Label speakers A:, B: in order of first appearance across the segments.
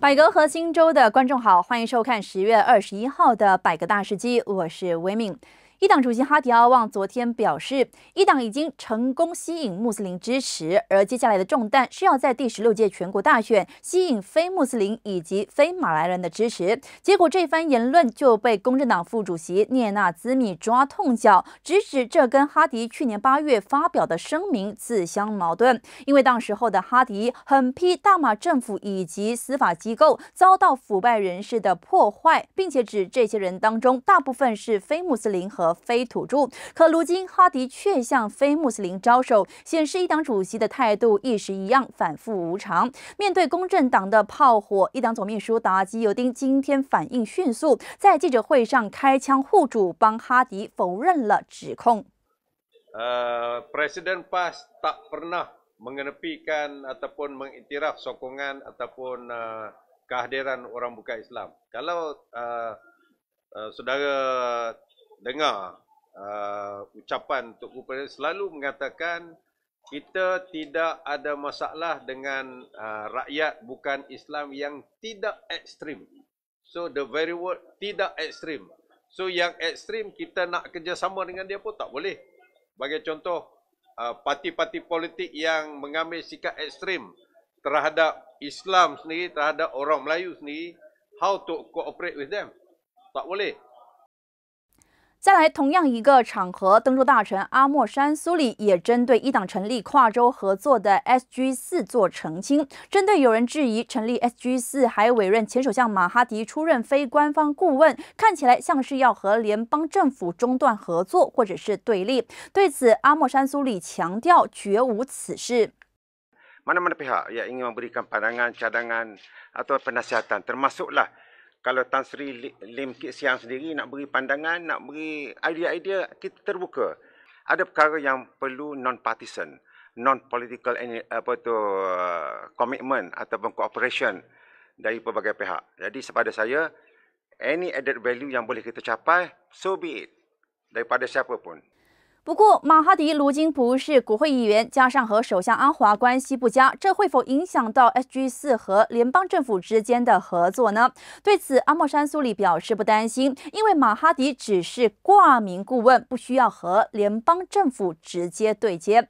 A: 百格和新洲的观众好，欢迎收看十月二十一号的百格大事机，我是微敏。伊党主席哈迪阿旺昨天表示，伊党已经成功吸引穆斯林支持，而接下来的重担是要在第十六届全国大选吸引非穆斯林以及非马来人的支持。结果，这番言论就被公正党副主席聂纳兹米抓痛脚，指指这跟哈迪去年八月发表的声明自相矛盾，因为当时候的哈迪很批大马政府以及司法机构遭到腐败人士的破坏，并且指这些人当中大部分是非穆斯林和。非土著，可如今哈迪却向非穆斯林招手，显示一党主席的态度一时一样反复无常。面对公正党的炮火，一党总秘书达基尤丁今天反应迅速，在记者会上开枪护主，帮哈迪否认了指控。
B: 呃，presiden pas tak pernah mengenepikan ataupun mengitiraf k sokongan ataupun kehadiran orang bukan Islam. Kalau sudah dengar uh, ucapan Tok Guru Pada selalu mengatakan kita tidak ada masalah dengan uh, rakyat bukan Islam yang tidak ekstrim. So the very word tidak ekstrim. So yang ekstrim kita nak kerjasama dengan dia pun tak boleh. Bagi contoh uh, parti-parti politik yang mengambil sikap ekstrim terhadap Islam sendiri, terhadap orang Melayu sendiri, how to cooperate with them? Tak boleh.
A: 再来，同样一个场合，登州大臣阿莫山苏里也针对一党成立跨州合作的 SG 四做澄清。针对有人质疑成立 SG 四还委任前首相马哈迪出任非官方顾问，看起来像是要和联邦政府中断合作或者是对立。对此，阿莫山苏里强调，绝无此事。
B: kalau Tan Sri Lim Kit Siang sendiri nak beri pandangan, nak beri idea-idea, kita terbuka. Ada perkara yang perlu non-partisan, non-political apa tu, uh, commitment ataupun cooperation dari pelbagai pihak. Jadi kepada saya, any added value yang boleh kita capai, so be it. Daripada siapa pun.
A: 不过，马哈迪如今不是国会议员，加上和首相安华关系不佳，这会否影响到 SG4 和联邦政府之间的合作呢？对此，阿莫山苏里表示不担心，因为马哈迪只是挂名顾问，不需要和联邦政府直接对接。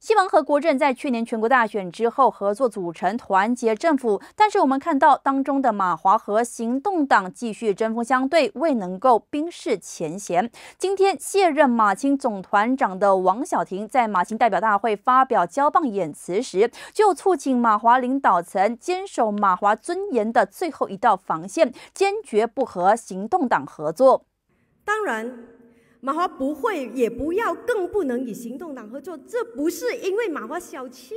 A: 西蒙和国政在去年全国大选之后合作组成团结政府，但是我们看到当中的马华和行动党继续针锋相对，未能够冰释前嫌。今天卸任马青总团长的王小婷在马青代表大会发表交棒演辞时，就促请马华领导层坚守马华尊严的最后一道防线，坚决不和行动党合作。
C: 当然。马华不会，也不要，更不能与行动党合作。这不是因为马华小气，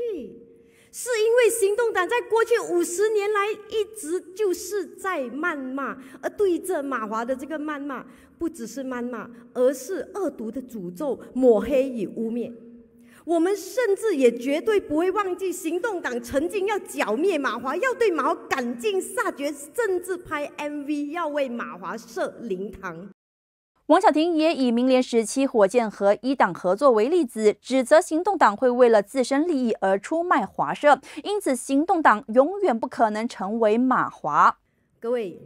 C: 是因为行动党在过去五十年来一直就是在谩骂，而对这马华的这个谩骂，不只是谩骂，而是恶毒的诅咒、抹黑与污蔑。我们甚至也绝对不会忘记，行动党曾经要剿灭马华，要对马华赶尽杀绝，甚至拍 MV 要为马华设灵堂。
A: 王小婷也以明年时期火箭和一党合作为例子，指责行动党会为了自身利益而出卖华社，因此行动党永远不可能成为马华。
C: 各位，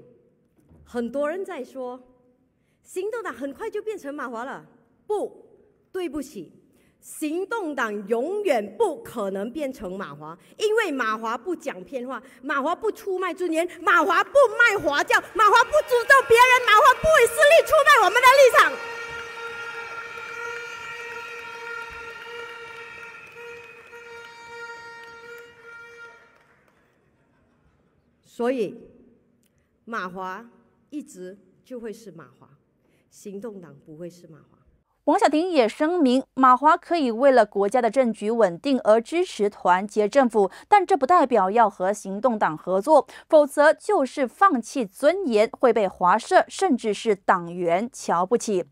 C: 很多人在说，行动党很快就变成马华了，不对不起。行动党永远不可能变成马华，因为马华不讲偏话，马华不出卖尊严，马华不卖华教，马华不诅咒别人，马华不为私利出卖我们的立场。所以，马华一直就会是马华，行动党不会是马华。
A: 黄晓婷也声明，马华可以为了国家的政局稳定而支持团结政府，但这不代表要和行动党合作，否则就是放弃尊严，会被华社甚至是党员瞧不起。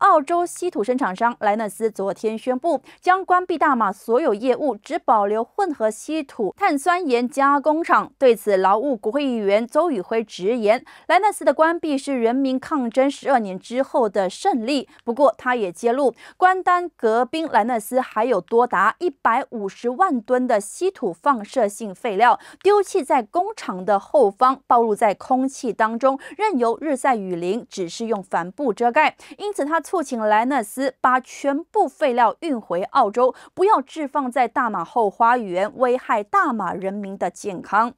A: 澳洲稀土生产商莱纳斯昨天宣布将关闭大马所有业务，只保留混合稀土碳酸盐加工厂。对此，劳务国会议员邹宇辉直言，莱纳斯的关闭是人民抗争十二年之后的胜利。不过，他也揭露，关丹格宾莱纳斯还有多达一百五十万吨的稀土放射性废料丢弃在工厂的后方，暴露在空气当中，任由日晒雨淋，只是用帆布遮盖。因此，他。促请莱纳斯把全部废料运回澳洲，不要置放在大马后花园，危害大马人民的健康。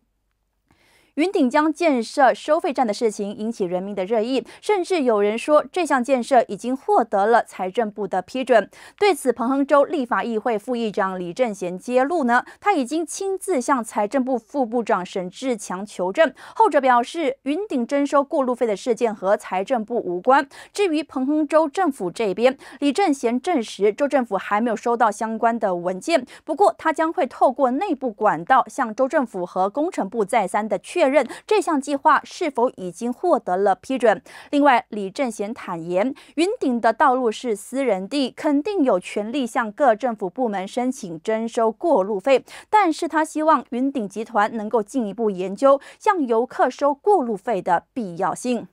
A: 云顶将建设收费站的事情引起人民的热议，甚至有人说这项建设已经获得了财政部的批准。对此，彭亨州立法议会副议长李正贤揭露呢，他已经亲自向财政部副部长沈志强求证，后者表示云顶征收过路费的事件和财政部无关。至于彭亨州政府这边，李正贤证实州政府还没有收到相关的文件，不过他将会透过内部管道向州政府和工程部再三的确。认这项计划是否已经获得了批准？另外，李正贤坦言，云顶的道路是私人地，肯定有权利向各政府部门申请征收过路费。但是他希望云顶集团能够进一步研究向游客收过路费的必要性。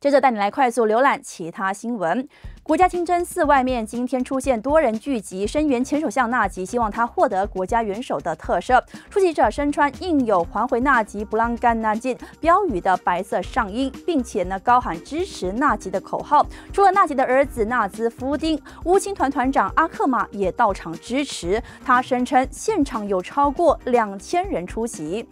A: 接着带你来快速浏览其他新闻。国家清真寺外面今天出现多人聚集声援前首相纳吉，希望他获得国家元首的特赦。出席者身穿印有“还回纳吉，不朗干进”标语的白色上衣，并且呢高喊支持纳吉的口号。除了纳吉的儿子纳兹夫丁，乌青团团长阿克马也到场支持。他声称现场有超过两千人出席。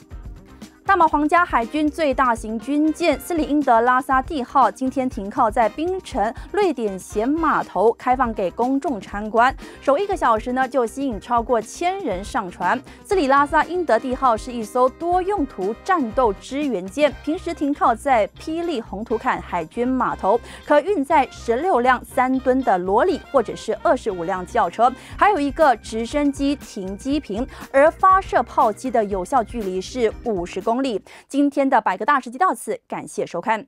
A: 那么，皇家海军最大型军舰斯里英德拉萨蒂号今天停靠在槟城瑞典咸码头，开放给公众参观。首一个小时呢，就吸引超过千人上船。斯里拉萨英德帝号是一艘多用途战斗支援舰，平时停靠在霹雳宏图坎海军码头，可运载十六辆三吨的罗里或者是二十五辆轿车，还有一个直升机停机坪，而发射炮击的有效距离是五十公。今天的百科大事记到此，感谢收看。